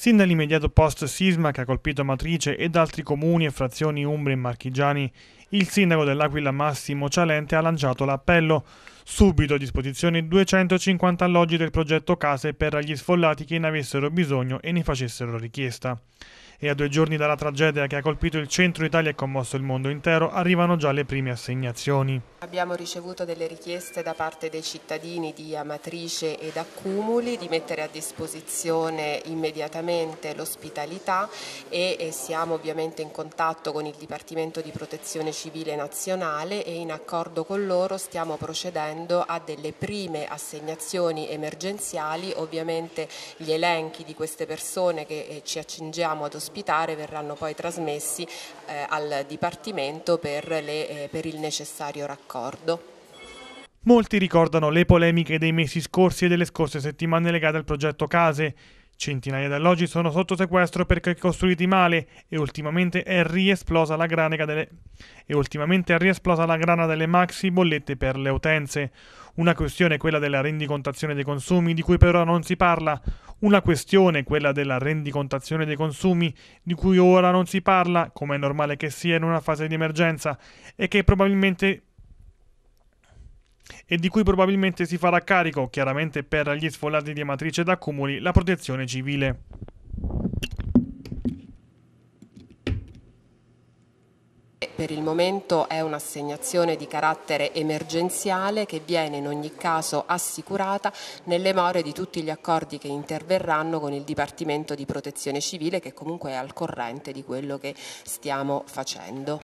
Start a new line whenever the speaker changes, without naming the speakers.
Sin dall'immediato post-sisma che ha colpito Matrice ed altri comuni e frazioni umbri e marchigiani, il sindaco dell'Aquila Massimo Cialente ha lanciato l'appello subito a disposizione 250 alloggi del progetto Case per gli sfollati che ne avessero bisogno e ne facessero richiesta. E a due giorni dalla tragedia che ha colpito il centro Italia e commosso il mondo intero, arrivano già le prime assegnazioni.
Abbiamo ricevuto delle richieste da parte dei cittadini di Amatrice ed Accumuli di mettere a disposizione immediatamente l'ospitalità e siamo ovviamente in contatto con il Dipartimento di Protezione Civile Nazionale e in accordo con loro stiamo procedendo procedendo a delle prime assegnazioni emergenziali, ovviamente gli elenchi di queste persone che eh, ci accingiamo ad ospitare verranno poi trasmessi eh, al Dipartimento per, le, eh, per il necessario raccordo.
Molti ricordano le polemiche dei mesi scorsi e delle scorse settimane legate al progetto Case, Centinaia di alloggi sono sotto sequestro perché costruiti male e ultimamente è riesplosa la, delle... e ultimamente è riesplosa la grana delle maxi bollette per le utenze. Una questione è quella della rendicontazione dei consumi di cui però non si parla. Una questione è quella della rendicontazione dei consumi di cui ora non si parla, come è normale che sia in una fase di emergenza, e che probabilmente e di cui probabilmente si farà carico, chiaramente per gli sfollati di matrice d'accumuli, la protezione civile. Per
il momento è un'assegnazione di carattere emergenziale che viene in ogni caso assicurata nelle more di tutti gli accordi che interverranno con il Dipartimento di
Protezione Civile che comunque è al corrente di quello che stiamo facendo.